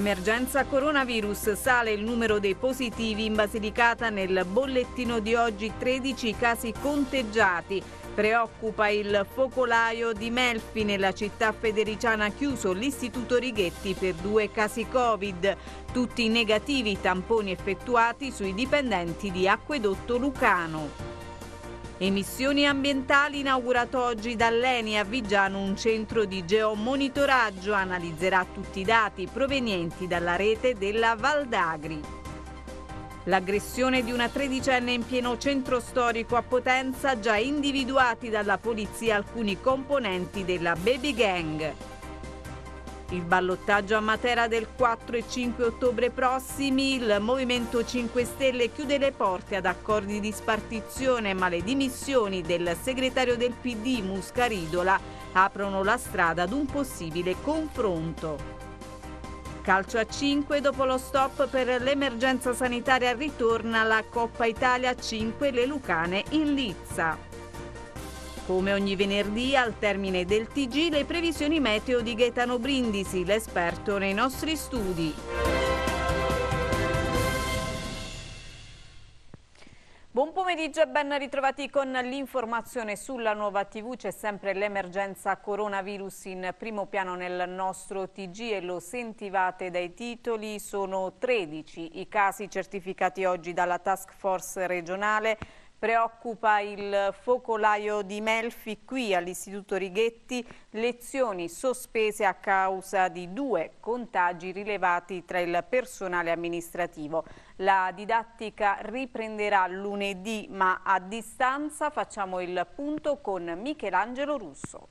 Emergenza coronavirus. Sale il numero dei positivi in Basilicata nel bollettino di oggi 13 casi conteggiati. Preoccupa il focolaio di Melfi nella città federiciana chiuso l'Istituto Righetti per due casi Covid. Tutti negativi tamponi effettuati sui dipendenti di Acquedotto Lucano. Emissioni ambientali inaugurato oggi dall'ENI a Viggiano un centro di geomonitoraggio analizzerà tutti i dati provenienti dalla rete della Valdagri. L'aggressione di una tredicenne in pieno centro storico a Potenza già individuati dalla polizia alcuni componenti della baby gang. Il ballottaggio a Matera del 4 e 5 ottobre prossimi, il Movimento 5 Stelle chiude le porte ad accordi di spartizione, ma le dimissioni del segretario del PD Muscaridola aprono la strada ad un possibile confronto. Calcio a 5 dopo lo stop per l'emergenza sanitaria ritorna la Coppa Italia 5 le Lucane in Lizza. Come ogni venerdì, al termine del TG, le previsioni meteo di Gaetano Brindisi, l'esperto nei nostri studi. Buon pomeriggio e ben ritrovati con l'informazione sulla nuova TV. C'è sempre l'emergenza coronavirus in primo piano nel nostro TG e lo sentivate dai titoli. Sono 13 i casi certificati oggi dalla task force regionale Preoccupa il focolaio di Melfi qui all'Istituto Righetti, lezioni sospese a causa di due contagi rilevati tra il personale amministrativo. La didattica riprenderà lunedì ma a distanza facciamo il punto con Michelangelo Russo.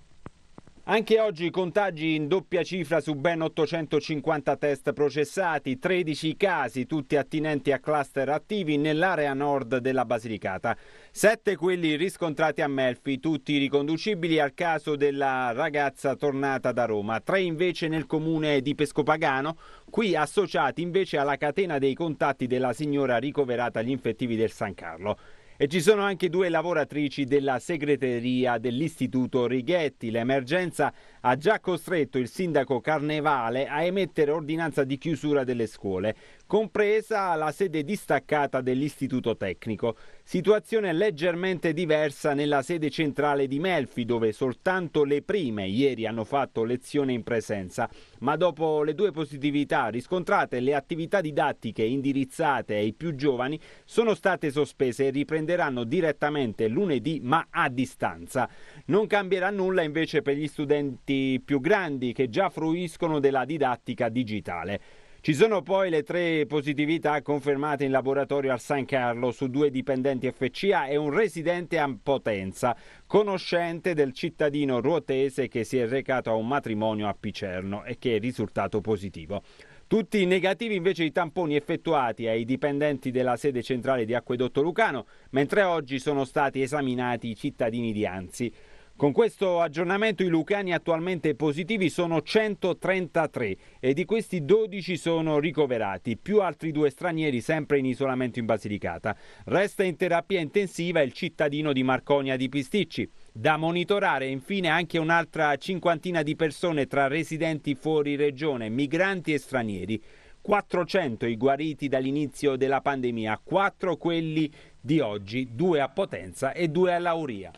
Anche oggi contagi in doppia cifra su ben 850 test processati, 13 casi tutti attinenti a cluster attivi nell'area nord della Basilicata. Sette quelli riscontrati a Melfi, tutti riconducibili al caso della ragazza tornata da Roma, tre invece nel comune di Pescopagano, qui associati invece alla catena dei contatti della signora ricoverata agli infettivi del San Carlo. E ci sono anche due lavoratrici della segreteria dell'Istituto Righetti. L'emergenza ha già costretto il sindaco Carnevale a emettere ordinanza di chiusura delle scuole, compresa la sede distaccata dell'Istituto Tecnico. Situazione leggermente diversa nella sede centrale di Melfi, dove soltanto le prime ieri hanno fatto lezione in presenza, ma dopo le due positività riscontrate le attività didattiche indirizzate ai più giovani sono state sospese e riprendute riprenderanno direttamente lunedì ma a distanza. Non cambierà nulla invece per gli studenti più grandi che già fruiscono della didattica digitale. Ci sono poi le tre positività confermate in laboratorio al San Carlo su due dipendenti FCA e un residente a Potenza, conoscente del cittadino ruotese che si è recato a un matrimonio a Picerno e che è risultato positivo. Tutti negativi invece i tamponi effettuati ai dipendenti della sede centrale di Acquedotto Lucano, mentre oggi sono stati esaminati i cittadini di Anzi. Con questo aggiornamento i lucani attualmente positivi sono 133 e di questi 12 sono ricoverati, più altri due stranieri sempre in isolamento in Basilicata. Resta in terapia intensiva il cittadino di Marconia di Pisticci. Da monitorare infine anche un'altra cinquantina di persone tra residenti fuori regione, migranti e stranieri. 400 i guariti dall'inizio della pandemia, 4 quelli di oggi, 2 a Potenza e 2 a Lauria.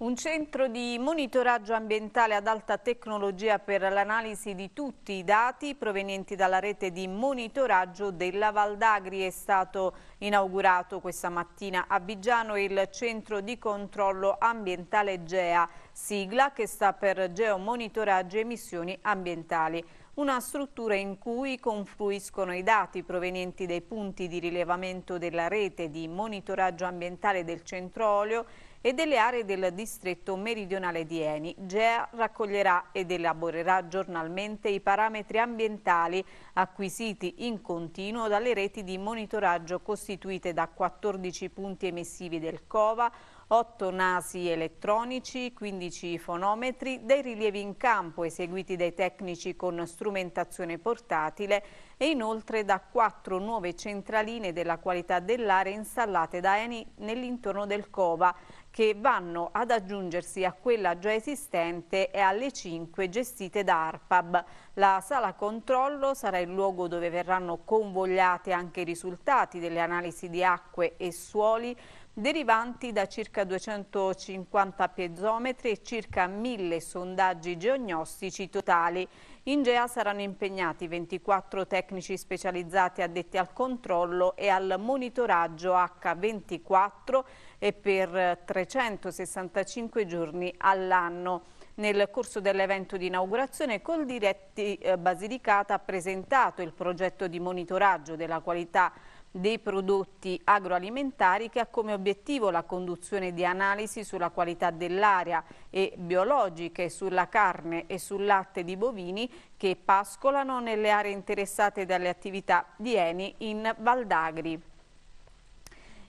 Un centro di monitoraggio ambientale ad alta tecnologia per l'analisi di tutti i dati provenienti dalla rete di monitoraggio della Valdagri è stato inaugurato questa mattina a Bigiano il centro di controllo ambientale GEA, sigla che sta per Geomonitoraggio e Emissioni Ambientali una struttura in cui confluiscono i dati provenienti dai punti di rilevamento della rete di monitoraggio ambientale del centro olio e delle aree del distretto meridionale di Eni. GEA raccoglierà ed elaborerà giornalmente i parametri ambientali acquisiti in continuo dalle reti di monitoraggio costituite da 14 punti emissivi del COVA, 8 nasi elettronici, 15 fonometri, dei rilievi in campo eseguiti dai tecnici con strumentazione portatile e inoltre da 4 nuove centraline della qualità dell'aria installate da Eni nell'intorno del COVA che vanno ad aggiungersi a quella già esistente e alle 5 gestite da ARPAB. La sala controllo sarà il luogo dove verranno convogliate anche i risultati delle analisi di acque e suoli derivanti da circa 250 piezometri e circa 1000 sondaggi geognostici totali. In GEA saranno impegnati 24 tecnici specializzati addetti al controllo e al monitoraggio H24 e per 365 giorni all'anno. Nel corso dell'evento di inaugurazione Coldiretti eh, Basilicata ha presentato il progetto di monitoraggio della qualità dei prodotti agroalimentari che ha come obiettivo la conduzione di analisi sulla qualità dell'aria e biologiche sulla carne e sul latte di bovini che pascolano nelle aree interessate dalle attività di Eni in Valdagri.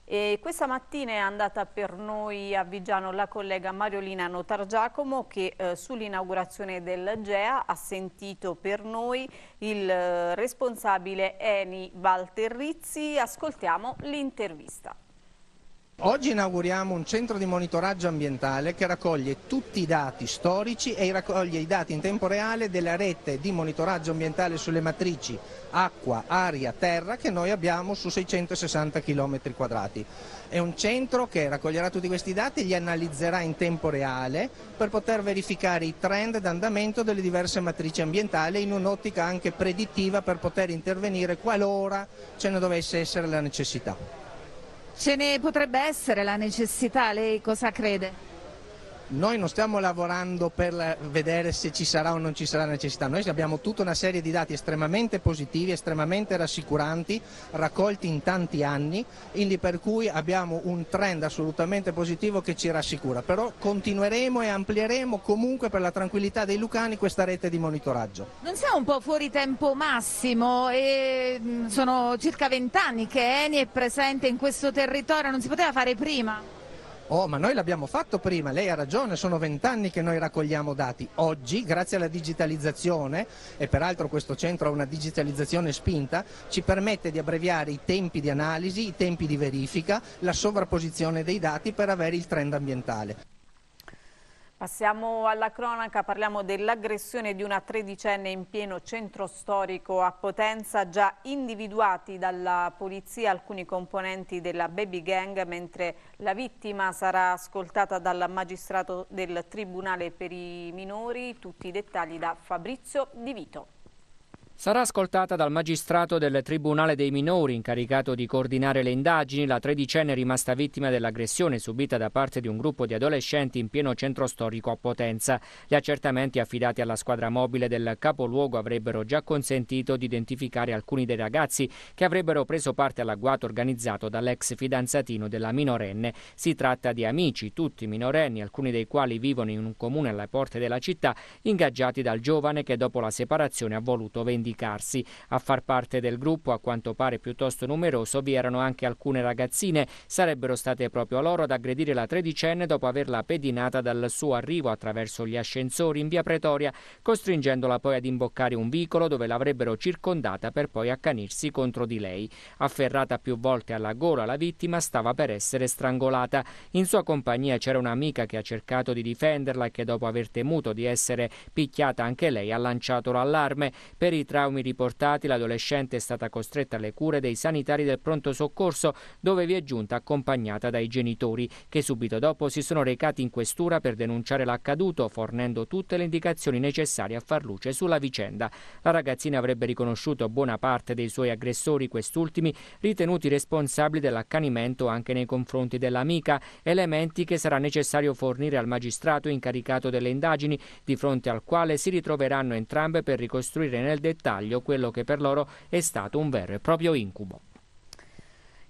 E questa mattina è andata per noi a Vigiano la collega Mariolina Notar Giacomo che eh, sull'inaugurazione del GEA ha sentito per noi il eh, responsabile Eni Valterrizzi. Ascoltiamo l'intervista. Oggi inauguriamo un centro di monitoraggio ambientale che raccoglie tutti i dati storici e raccoglie i dati in tempo reale della rete di monitoraggio ambientale sulle matrici acqua, aria, terra che noi abbiamo su 660 km quadrati. È un centro che raccoglierà tutti questi dati e li analizzerà in tempo reale per poter verificare i trend d'andamento delle diverse matrici ambientali in un'ottica anche predittiva per poter intervenire qualora ce ne dovesse essere la necessità. Ce ne potrebbe essere la necessità, lei cosa crede? noi non stiamo lavorando per vedere se ci sarà o non ci sarà necessità, noi abbiamo tutta una serie di dati estremamente positivi, estremamente rassicuranti, raccolti in tanti anni, quindi per cui abbiamo un trend assolutamente positivo che ci rassicura, però continueremo e amplieremo comunque per la tranquillità dei lucani questa rete di monitoraggio. Non siamo un po' fuori tempo massimo, e mm, sono circa vent'anni che Eni è presente in questo territorio, non si poteva fare prima? Oh, ma noi l'abbiamo fatto prima, lei ha ragione, sono vent'anni che noi raccogliamo dati. Oggi, grazie alla digitalizzazione, e peraltro questo centro ha una digitalizzazione spinta, ci permette di abbreviare i tempi di analisi, i tempi di verifica, la sovrapposizione dei dati per avere il trend ambientale. Passiamo alla cronaca, parliamo dell'aggressione di una tredicenne in pieno centro storico a Potenza, già individuati dalla polizia alcuni componenti della baby gang, mentre la vittima sarà ascoltata dal magistrato del Tribunale per i minori. Tutti i dettagli da Fabrizio Di Vito sarà ascoltata dal magistrato del Tribunale dei Minori incaricato di coordinare le indagini, la tredicenne rimasta vittima dell'aggressione subita da parte di un gruppo di adolescenti in pieno centro storico a Potenza. Gli accertamenti affidati alla squadra mobile del capoluogo avrebbero già consentito di identificare alcuni dei ragazzi che avrebbero preso parte all'agguato organizzato dall'ex fidanzatino della minorenne. Si tratta di amici, tutti minorenni, alcuni dei quali vivono in un comune alle porte della città, ingaggiati dal giovane che dopo la separazione ha voluto vendicare vendicarsi. A far parte del gruppo, a quanto pare piuttosto numeroso, vi erano anche alcune ragazzine. Sarebbero state proprio loro ad aggredire la tredicenne dopo averla pedinata dal suo arrivo attraverso gli ascensori in via Pretoria, costringendola poi ad imboccare un vicolo dove l'avrebbero circondata per poi accanirsi contro di lei. Afferrata più volte alla gola, la vittima stava per essere strangolata. In sua compagnia c'era un'amica che ha cercato di difenderla e che dopo aver temuto di essere picchiata anche lei ha lanciato l'allarme. Per i tra traumi riportati, l'adolescente è stata costretta alle cure dei sanitari del pronto soccorso, dove vi è giunta accompagnata dai genitori, che subito dopo si sono recati in questura per denunciare l'accaduto, fornendo tutte le indicazioni necessarie a far luce sulla vicenda. La ragazzina avrebbe riconosciuto buona parte dei suoi aggressori, quest'ultimi ritenuti responsabili dell'accanimento anche nei confronti dell'amica, elementi che sarà necessario fornire al magistrato incaricato delle indagini, di fronte al quale si ritroveranno entrambe per ricostruire nel dettaglio dettaglio quello che per loro è stato un vero e proprio incubo.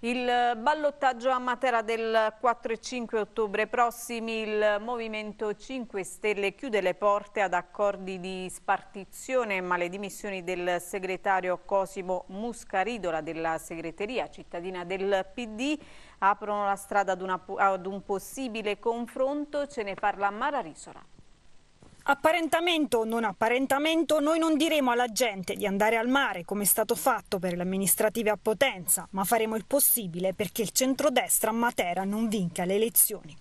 Il ballottaggio a Matera del 4 e 5 ottobre prossimi, il Movimento 5 Stelle chiude le porte ad accordi di spartizione, ma le dimissioni del segretario Cosimo Muscaridola della segreteria cittadina del PD aprono la strada ad, una, ad un possibile confronto, ce ne parla Mara Risola. Apparentamento o non apparentamento, noi non diremo alla gente di andare al mare come è stato fatto per le amministrative a Potenza, ma faremo il possibile perché il centrodestra a Matera non vinca le elezioni.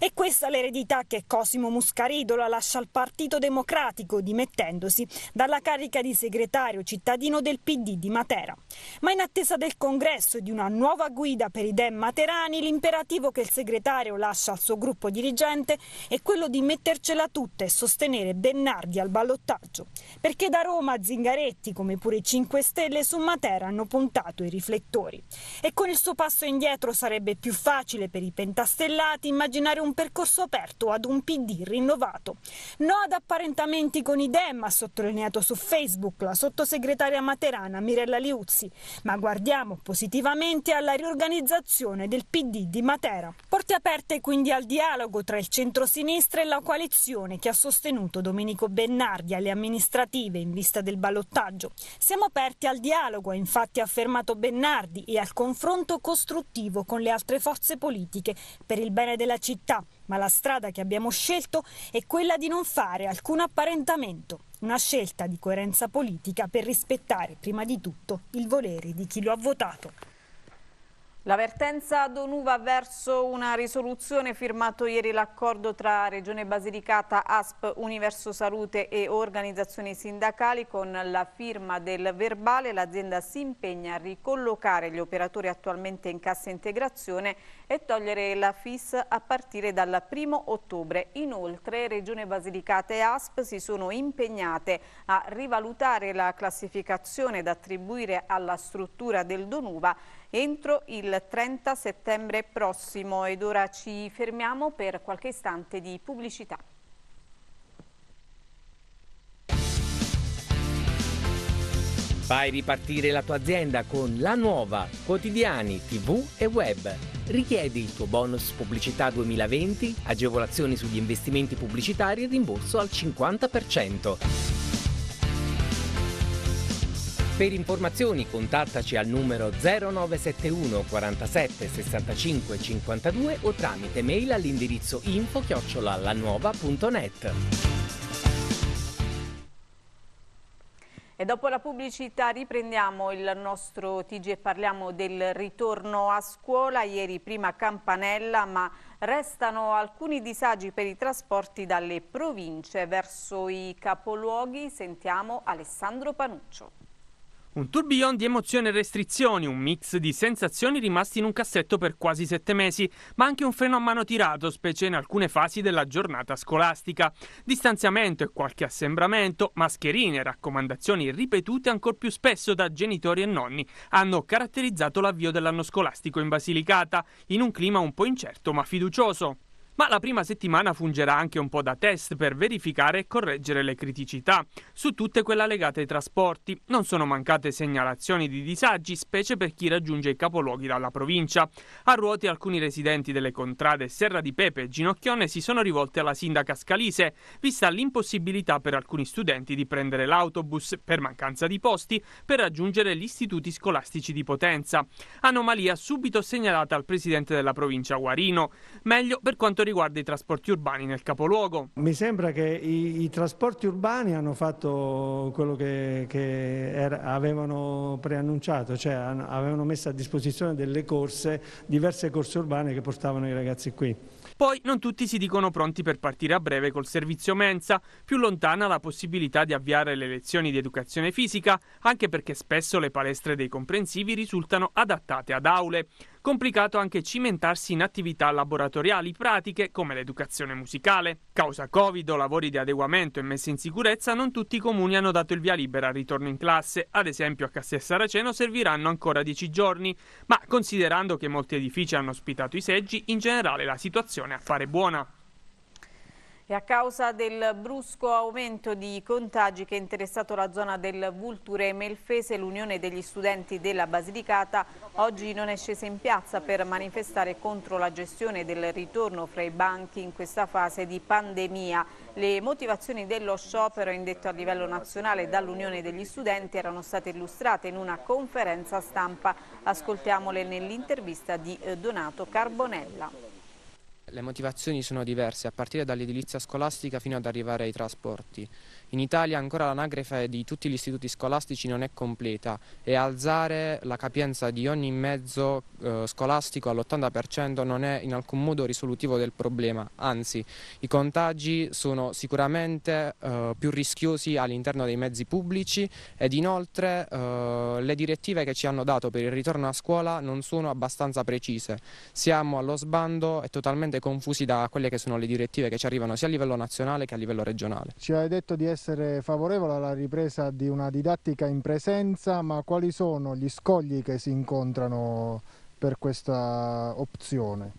E questa è l'eredità che Cosimo Muscaridola lascia al Partito Democratico dimettendosi dalla carica di segretario cittadino del PD di Matera. Ma in attesa del congresso e di una nuova guida per i dem materani, l'imperativo che il segretario lascia al suo gruppo dirigente è quello di mettercela tutta e sostenere sostenere Bennardi al ballottaggio, perché da Roma a Zingaretti, come pure 5 Stelle, su Matera hanno puntato i riflettori. E con il suo passo indietro sarebbe più facile per i pentastellati immaginare un percorso aperto ad un PD rinnovato. No ad apparentamenti con i Dem, ha sottolineato su Facebook la sottosegretaria materana Mirella Liuzzi, ma guardiamo positivamente alla riorganizzazione del PD di Matera. Porte aperte quindi al dialogo tra il centro-sinistra e la coalizione che ha sostenuto sostenuto Domenico Bennardi alle amministrative in vista del ballottaggio. Siamo aperti al dialogo, ha infatti affermato Bennardi, e al confronto costruttivo con le altre forze politiche per il bene della città, ma la strada che abbiamo scelto è quella di non fare alcun apparentamento, una scelta di coerenza politica per rispettare prima di tutto il volere di chi lo ha votato. L'avvertenza Donuva verso una risoluzione firmato ieri l'accordo tra Regione Basilicata, ASP, Universo Salute e organizzazioni sindacali con la firma del verbale l'azienda si impegna a ricollocare gli operatori attualmente in cassa integrazione e togliere la FIS a partire dal 1 ottobre. Inoltre Regione Basilicata e ASP si sono impegnate a rivalutare la classificazione da attribuire alla struttura del Donuva entro il 30 settembre prossimo ed ora ci fermiamo per qualche istante di pubblicità. Fai ripartire la tua azienda con la nuova quotidiani TV e web. Richiedi il tuo bonus pubblicità 2020, agevolazioni sugli investimenti pubblicitari e rimborso al 50%. Per informazioni contattaci al numero 0971 47 65 52 o tramite mail all'indirizzo info chiocciolallanuova.net. E dopo la pubblicità riprendiamo il nostro TG e parliamo del ritorno a scuola. Ieri prima campanella ma restano alcuni disagi per i trasporti dalle province verso i capoluoghi. Sentiamo Alessandro Panuccio. Un tourbillon di emozioni e restrizioni, un mix di sensazioni rimasti in un cassetto per quasi sette mesi, ma anche un freno a mano tirato, specie in alcune fasi della giornata scolastica. Distanziamento e qualche assembramento, mascherine, e raccomandazioni ripetute ancor più spesso da genitori e nonni hanno caratterizzato l'avvio dell'anno scolastico in Basilicata, in un clima un po' incerto ma fiducioso ma la prima settimana fungerà anche un po' da test per verificare e correggere le criticità, su tutte quelle legate ai trasporti. Non sono mancate segnalazioni di disagi, specie per chi raggiunge i capoluoghi dalla provincia. A ruoti alcuni residenti delle contrade Serra di Pepe e Ginocchione si sono rivolti alla sindaca Scalise, vista l'impossibilità per alcuni studenti di prendere l'autobus per mancanza di posti per raggiungere gli istituti scolastici di Potenza. Anomalia subito segnalata al presidente della provincia Guarino, meglio per quanto riguarda riguarda i trasporti urbani nel capoluogo. Mi sembra che i, i trasporti urbani hanno fatto quello che, che era, avevano preannunciato, cioè avevano messo a disposizione delle corse, diverse corse urbane che portavano i ragazzi qui. Poi non tutti si dicono pronti per partire a breve col servizio mensa, più lontana la possibilità di avviare le lezioni di educazione fisica, anche perché spesso le palestre dei comprensivi risultano adattate ad aule. Complicato anche cimentarsi in attività laboratoriali pratiche come l'educazione musicale. Causa Covid o lavori di adeguamento e messa in sicurezza, non tutti i comuni hanno dato il via libera al ritorno in classe. Ad esempio a Castel Saraceno serviranno ancora 10 giorni, ma considerando che molti edifici hanno ospitato i seggi, in generale la situazione appare buona. E a causa del brusco aumento di contagi che ha interessato la zona del Vulture e Melfese, l'Unione degli Studenti della Basilicata oggi non è scesa in piazza per manifestare contro la gestione del ritorno fra i banchi in questa fase di pandemia. Le motivazioni dello sciopero indetto a livello nazionale dall'Unione degli Studenti erano state illustrate in una conferenza stampa. Ascoltiamole nell'intervista di eh, Donato Carbonella. Le motivazioni sono diverse, a partire dall'edilizia scolastica fino ad arrivare ai trasporti. In Italia ancora l'anagrafe di tutti gli istituti scolastici non è completa e alzare la capienza di ogni mezzo eh, scolastico all'80% non è in alcun modo risolutivo del problema, anzi i contagi sono sicuramente eh, più rischiosi all'interno dei mezzi pubblici ed inoltre eh, le direttive che ci hanno dato per il ritorno a scuola non sono abbastanza precise. Siamo allo sbando e totalmente confusi da quelle che sono le direttive che ci arrivano sia a livello nazionale che a livello regionale. Ci hai detto di essere favorevole alla ripresa di una didattica in presenza, ma quali sono gli scogli che si incontrano per questa opzione?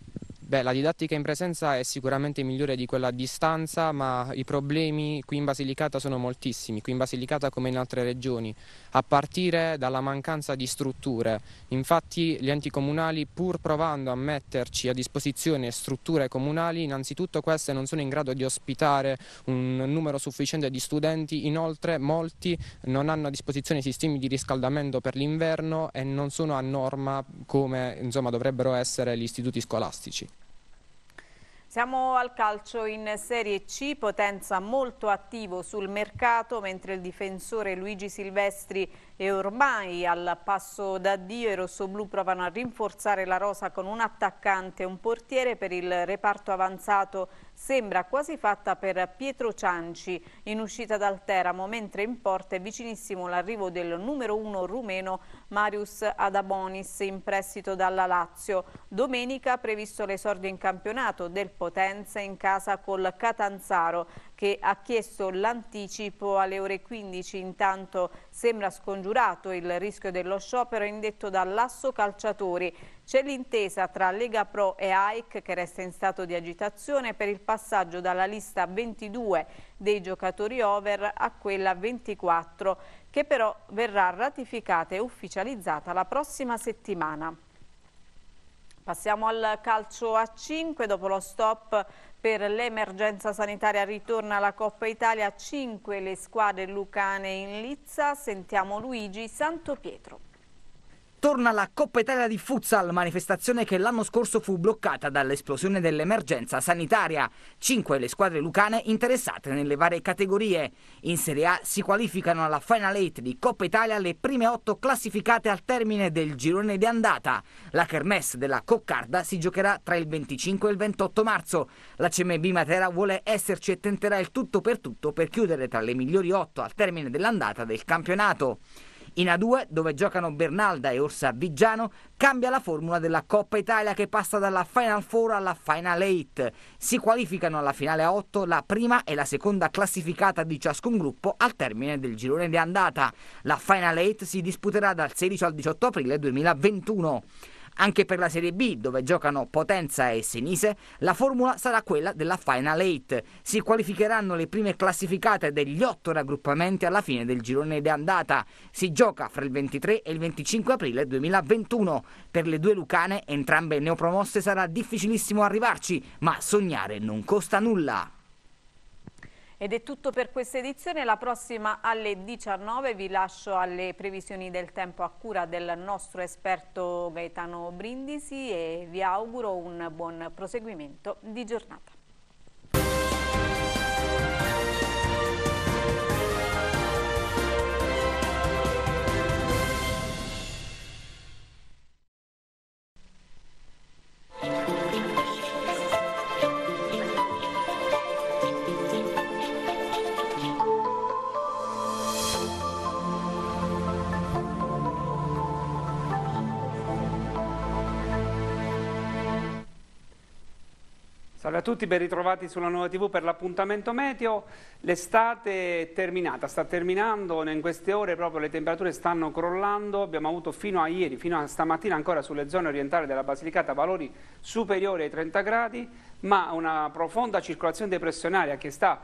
Beh, la didattica in presenza è sicuramente migliore di quella a distanza, ma i problemi qui in Basilicata sono moltissimi, qui in Basilicata come in altre regioni a partire dalla mancanza di strutture. Infatti gli enti comunali pur provando a metterci a disposizione strutture comunali, innanzitutto queste non sono in grado di ospitare un numero sufficiente di studenti, inoltre molti non hanno a disposizione sistemi di riscaldamento per l'inverno e non sono a norma come insomma, dovrebbero essere gli istituti scolastici. Siamo al calcio in Serie C, Potenza molto attivo sul mercato, mentre il difensore Luigi Silvestri è ormai al passo d'addio. I rossoblù provano a rinforzare la rosa con un attaccante e un portiere per il reparto avanzato sembra quasi fatta per Pietro Cianci in uscita dal Teramo, mentre in porta è vicinissimo l'arrivo del numero uno rumeno Marius Adabonis in prestito dalla Lazio. Domenica previsto l'esordio in campionato del Potenza in casa col Catanzaro che ha chiesto l'anticipo alle ore 15. Intanto sembra scongiurato il rischio dello sciopero indetto dall'asso calciatori. C'è l'intesa tra Lega Pro e AIC che resta in stato di agitazione per il passaggio dalla lista 22 dei giocatori over a quella 24 che però verrà ratificata e ufficializzata la prossima settimana. Passiamo al calcio a 5 dopo lo stop per l'emergenza sanitaria ritorna la Coppa Italia, 5 le squadre lucane in Lizza, sentiamo Luigi Santopietro. Torna la Coppa Italia di Futsal, manifestazione che l'anno scorso fu bloccata dall'esplosione dell'emergenza sanitaria. Cinque le squadre lucane interessate nelle varie categorie. In Serie A si qualificano alla Final 8 di Coppa Italia le prime otto classificate al termine del girone di andata. La kermesse della Coccarda si giocherà tra il 25 e il 28 marzo. La CMB Matera vuole esserci e tenterà il tutto per tutto per chiudere tra le migliori otto al termine dell'andata del campionato. In A2, dove giocano Bernalda e Orsa Viggiano, cambia la formula della Coppa Italia che passa dalla Final Four alla Final Eight. Si qualificano alla finale a 8 la prima e la seconda classificata di ciascun gruppo al termine del girone di andata. La Final Eight si disputerà dal 16 al 18 aprile 2021. Anche per la Serie B, dove giocano Potenza e Senise, la formula sarà quella della Final 8. Si qualificheranno le prime classificate degli otto raggruppamenti alla fine del girone d'andata. Si gioca fra il 23 e il 25 aprile 2021. Per le due lucane, entrambe neopromosse, sarà difficilissimo arrivarci, ma sognare non costa nulla. Ed è tutto per questa edizione, la prossima alle 19 vi lascio alle previsioni del tempo a cura del nostro esperto Gaetano Brindisi e vi auguro un buon proseguimento di giornata. tutti, ben ritrovati sulla Nuova TV per l'appuntamento meteo. L'estate è terminata, sta terminando, in queste ore proprio le temperature stanno crollando, abbiamo avuto fino a ieri, fino a stamattina ancora sulle zone orientali della Basilicata valori superiori ai 30 gradi, ma una profonda circolazione depressionaria che sta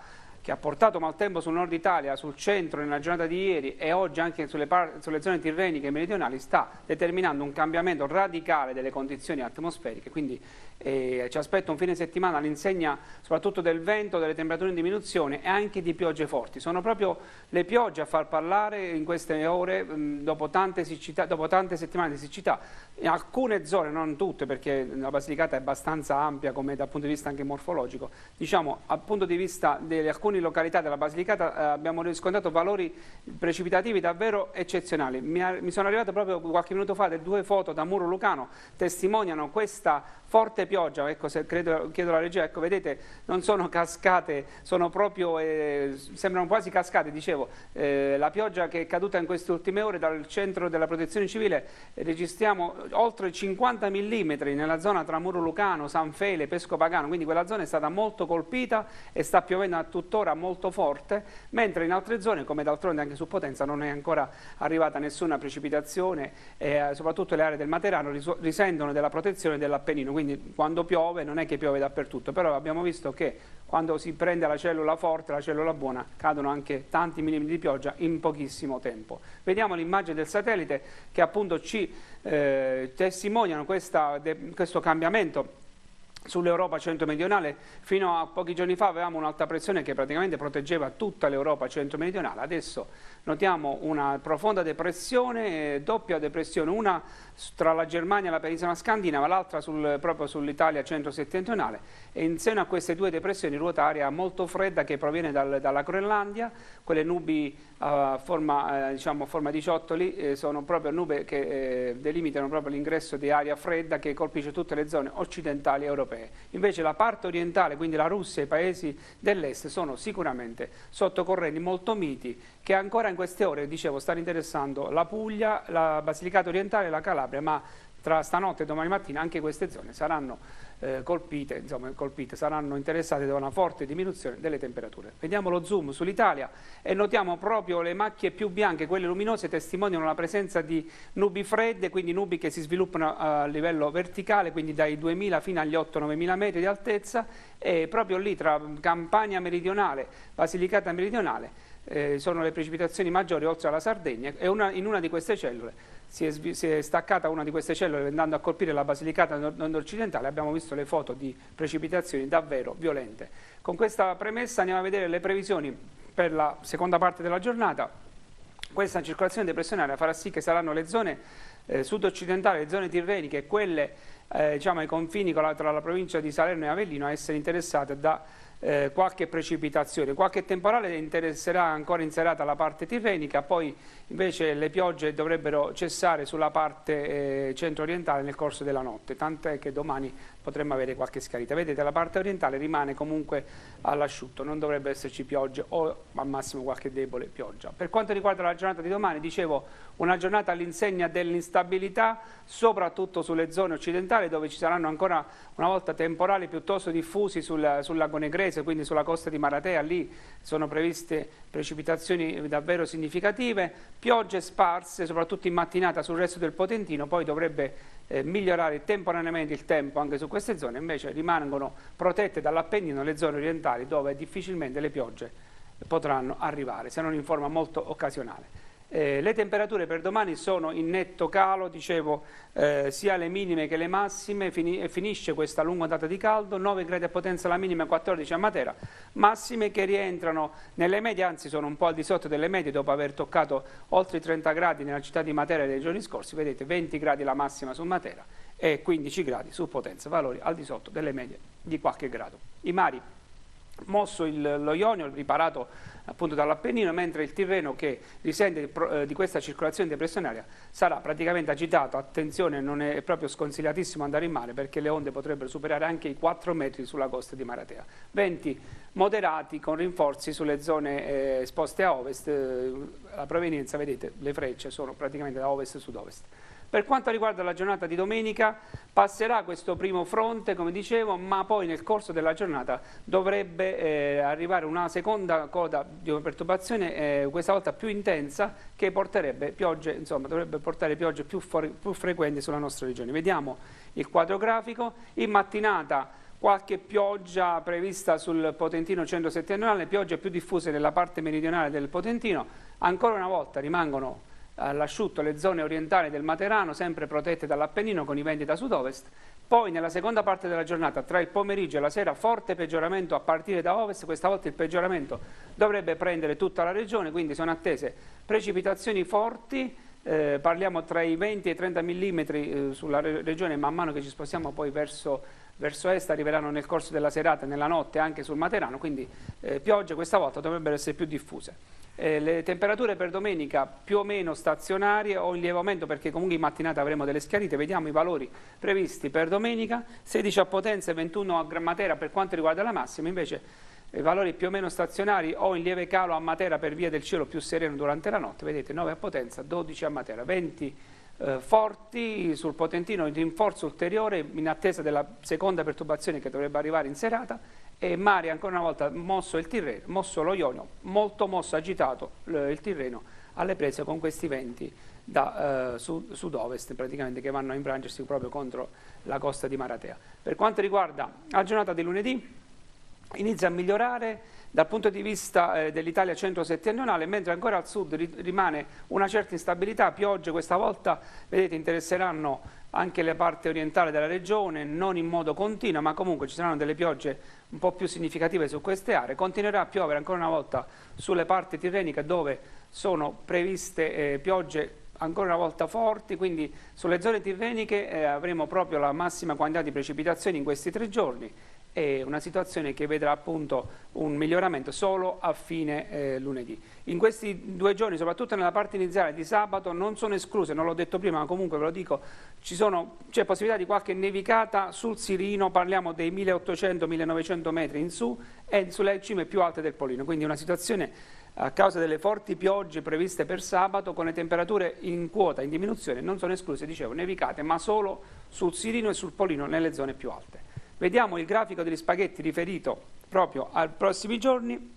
che ha portato maltempo sul nord Italia, sul centro nella giornata di ieri e oggi anche sulle, sulle zone tirreniche e meridionali sta determinando un cambiamento radicale delle condizioni atmosferiche, quindi eh, ci aspetta un fine settimana all'insegna soprattutto del vento, delle temperature in diminuzione e anche di piogge forti. Sono proprio le piogge a far parlare in queste ore mh, mm, dopo, tante siccità, dopo tante settimane di siccità. In alcune zone, non tutte perché la Basilicata è abbastanza ampia come dal punto di vista anche morfologico, diciamo dal punto di vista delle alcune alcune località della Basilicata eh, abbiamo riscontrato valori precipitativi davvero eccezionali. Mi, sono arrivato proprio qualche minuto fa due foto da Muro Lucano, testimoniano questa forte pioggia, ecco, se credo, chiedo alla regia, ecco, vedete non sono cascate, sono proprio, eh, sembrano quasi cascate, dicevo, eh, la pioggia che è caduta in queste ultime ore dal centro della protezione civile, registriamo oltre 50 mm nella zona tra Muro Lucano, San Fele, Pesco Pagano, quindi quella zona è stata molto colpita e sta piovendo a tuttora ancora molto forte, mentre in altre zone, come d'altronde anche su Potenza, non è ancora arrivata nessuna precipitazione e eh, soprattutto le aree del Materano risentono della protezione dell'Appennino, quindi quando piove non è che piove dappertutto, però abbiamo visto che quando si prende la cellula forte, la cellula buona, cadono anche tanti millimetri di pioggia in pochissimo tempo. Vediamo l'immagine del satellite che appunto ci eh, testimoniano questa, de, questo cambiamento sull'Europa centro-meridionale. Fino a pochi giorni fa avevamo un'alta pressione che praticamente proteggeva tutta l'Europa centro-meridionale. Adesso notiamo una profonda depressione, doppia depressione, una tra la Germania e la penisola scandinava, l'altra sul, proprio sull'Italia centro-settentrionale e in seno a queste due depressioni ruota aria molto fredda che proviene dal, dalla Groenlandia, quelle nubi a uh, forma, uh, diciamo, forma, di ciottoli eh, sono proprio nube che eh, delimitano proprio l'ingresso di aria fredda che colpisce tutte le zone occidentali europee. Invece la parte orientale, quindi la Russia e i paesi dell'est sono sicuramente sottocorrenti molto miti che ancora in queste ore, dicevo, stanno interessando la Puglia, la Basilicata orientale e la Calabria, ma tra stanotte e domani mattina anche queste zone saranno eh, colpite, insomma, colpite, saranno interessate da una forte diminuzione delle temperature. Vediamo lo zoom sull'Italia e notiamo proprio le macchie più bianche, quelle luminose, testimoniano la presenza di nubi fredde, quindi nubi che si sviluppano a livello verticale, quindi dai 2.000 fino agli 8-9.000 metri di altezza e proprio lì tra Campania meridionale, Basilicata meridionale eh, sono le precipitazioni maggiori oltre alla Sardegna e una, in una di queste cellule si è, si è, staccata una di queste cellule andando a colpire la Basilicata nord-occidentale, nord abbiamo visto le foto di precipitazioni davvero violente. Con questa premessa andiamo a vedere le previsioni per la seconda parte della giornata. Questa circolazione depressionaria farà sì che saranno le zone eh, sud-occidentali, le zone tirreniche quelle eh, diciamo, ai confini la, tra la provincia di Salerno e Avellino a essere interessate da eh, qualche precipitazione, qualche temporale interesserà ancora in serata la parte tirrenica, poi invece le piogge dovrebbero cessare sulla parte eh, centro-orientale nel corso della notte, tant'è che domani potremmo avere qualche scarita. Vedete la parte orientale rimane comunque all'asciutto, non dovrebbe esserci piogge o al massimo qualche debole pioggia. Per quanto riguarda la giornata di domani, dicevo una giornata all'insegna dell'instabilità, soprattutto sulle zone occidentali dove ci saranno ancora una volta temporali piuttosto diffusi sul, sul lago Negrese, quindi sulla costa di Maratea, lì sono previste precipitazioni davvero significative, piogge sparse soprattutto in mattinata sul resto del Potentino, poi dovrebbe eh, migliorare temporaneamente il tempo anche su queste zone, invece rimangono protette dall'Appennino le zone orientali dove difficilmente le piogge potranno arrivare, se non in forma molto occasionale. Eh, le temperature per domani sono in netto calo, dicevo, eh, sia le minime che le massime, Fini eh, finisce questa lunga data di caldo, 9 gradi a potenza la minima e 14 a Matera, massime che rientrano nelle medie, anzi sono un po' al di sotto delle medie dopo aver toccato oltre i 30 gradi nella città di Matera nei giorni scorsi, vedete 20 gradi la massima su Matera e 15 gradi su potenza, valori al di sotto delle medie di qualche grado. I mari mosso il, lo Ionio, riparato appunto dall'Appennino, mentre il Tirreno che risente di, eh, di questa circolazione depressionaria sarà praticamente agitato. Attenzione, non è proprio sconsigliatissimo andare in mare perché le onde potrebbero superare anche i 4 metri sulla costa di Maratea. Venti moderati con rinforzi sulle zone eh, esposte a ovest, eh, la provenienza, vedete, le frecce sono praticamente da ovest-sud-ovest. ovest a sud ovest per quanto riguarda la giornata di domenica passerà questo primo fronte come dicevo ma poi nel corso della giornata dovrebbe eh, arrivare una seconda coda di perturbazione eh, questa volta più intensa che porterebbe piogge, insomma, dovrebbe portare piogge più, più frequenti sulla nostra regione. Vediamo il quadro grafico, in mattinata qualche pioggia prevista sul Potentino centro-settentrionale, piogge più diffuse nella parte meridionale del Potentino, ancora una volta rimangono all'asciutto le zone orientali del Materano, sempre protette dall'Appennino con i venti da sud-ovest. Poi nella seconda parte della giornata, tra il pomeriggio e la sera, forte peggioramento a partire da ovest. Questa volta il peggioramento dovrebbe prendere tutta la regione, quindi sono attese precipitazioni forti, eh, parliamo tra i 20 e i 30 mm eh, sulla re regione, man mano che ci spostiamo poi verso, verso, est arriveranno nel corso della serata, nella notte anche sul Materano, quindi eh, piogge questa volta dovrebbero essere più diffuse. Eh, le temperature per domenica più o meno stazionarie o in lieve aumento perché comunque in mattinata avremo delle schiarite, vediamo i valori previsti per domenica, 16 a Potenza e 21 a Grammatera per quanto riguarda la massima, invece i eh, valori più o meno stazionari o in lieve calo a Matera per via del cielo più sereno durante la notte, vedete 9 a Potenza, 12 a Matera, 20 eh, forti sul Potentino, rinforzo ulteriore in attesa della seconda perturbazione che dovrebbe arrivare in serata e Mari ancora una volta mosso il Tirreno, mosso lo Ionio, molto mosso, agitato il Tirreno alle prese con questi venti da eh, sud, sud-ovest praticamente che vanno a infrangersi proprio contro la costa di Maratea. Per quanto riguarda la giornata di lunedì inizia a migliorare dal punto di vista eh, dell'Italia centro-settentrionale, mentre ancora al sud ri rimane una certa instabilità, piogge questa volta vedete, interesseranno anche le parti orientali della regione, non in modo continuo, ma comunque ci saranno delle piogge un po' più significative su queste aree. Continuerà a piovere ancora una volta sulle parti tirreniche dove sono previste eh, piogge ancora una volta forti, quindi sulle zone tirreniche eh, avremo proprio la massima quantità di precipitazioni in questi tre giorni è una situazione che vedrà appunto un miglioramento solo a fine eh, lunedì. In questi due giorni, soprattutto nella parte iniziale di sabato, non sono escluse, non l'ho detto prima, ma comunque ve lo dico, c'è possibilità di qualche nevicata sul Sirino, parliamo dei 1800-1900 metri in su e sulle cime più alte del Polino, quindi una situazione a causa delle forti piogge previste per sabato con le temperature in quota, in diminuzione, non sono escluse, dicevo, nevicate, ma solo sul Sirino e sul Polino nelle zone più alte. Vediamo il grafico degli spaghetti riferito proprio ai prossimi giorni.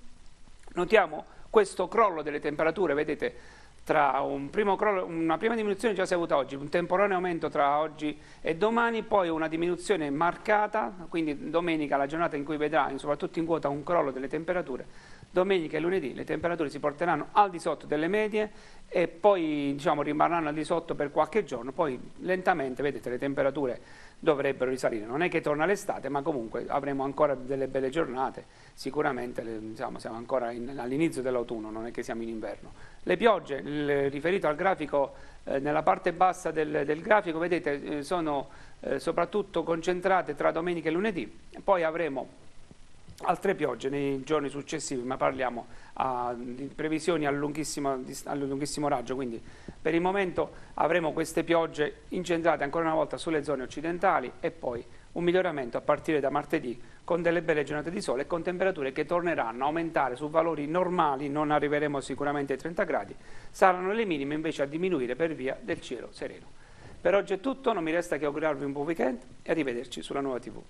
Notiamo questo crollo delle temperature, vedete tra un crollo, una prima diminuzione già si è avuta oggi, un temporaneo aumento tra oggi e domani, poi una diminuzione marcata, quindi domenica la giornata in cui vedrà soprattutto in quota un crollo delle temperature, domenica e lunedì le temperature si porteranno al di sotto delle medie e poi diciamo, rimarranno al di sotto per qualche giorno, poi lentamente vedete le temperature dovrebbero risalire. Non è che torna l'estate, ma comunque avremo ancora delle belle giornate, sicuramente diciamo, siamo ancora all'inizio dell'autunno, non è che siamo in inverno. Le piogge, il, riferito al grafico, eh, nella parte bassa del, del grafico, vedete, eh, sono eh, soprattutto concentrate tra domenica e lunedì, poi avremo altre piogge nei giorni successivi, ma parliamo uh, di previsioni a lunghissimo, a lunghissimo, raggio, quindi per il momento avremo queste piogge incentrate ancora una volta sulle zone occidentali e poi un miglioramento a partire da martedì con delle belle giornate di sole e con temperature che torneranno a aumentare su valori normali, non arriveremo sicuramente ai 30 gradi, saranno le minime invece a diminuire per via del cielo sereno. Per oggi è tutto, non mi resta che augurarvi un buon weekend e arrivederci sulla nuova TV.